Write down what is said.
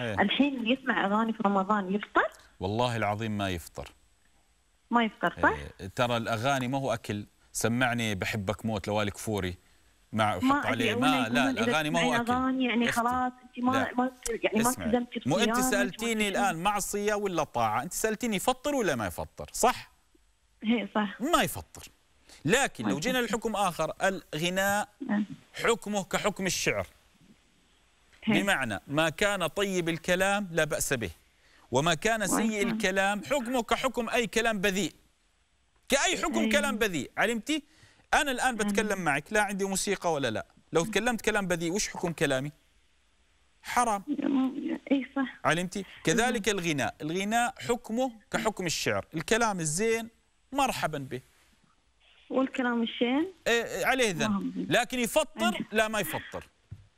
إيه. الحين اللي يسمع اغاني في رمضان يفطر والله العظيم ما يفطر ما يفطر صح إيه. ترى الاغاني ما هو اكل سمعني بحبك موت لوالي كفوري مع حط عليه ما لا الاغاني ما هو اكل اغاني يعني خلاص انت ما ما يعني ما التزمت مو انت سالتيني الان معصيه ولا طاعه انت سالتيني يفطر ولا ما يفطر صح هي إيه، صح ما يفطر لكن لو جينا لحكم اخر الغناء نعم. حكمه كحكم الشعر بمعنى ما كان طيب الكلام لا بأس به وما كان سيء الكلام حكمه كحكم أي كلام بذيء كأي حكم كلام بذيء علمتي؟ أنا الآن بتكلم معك لا عندي موسيقى ولا لا لو تكلمت كلام بذيء وش حكم كلامي؟ حرام اي صح علمتي؟ كذلك الغناء، الغناء حكمه كحكم الشعر، الكلام الزين مرحبا به والكلام الشين؟ إيه, إيه، عليه ذنب، لكن يفطر لا ما يفطر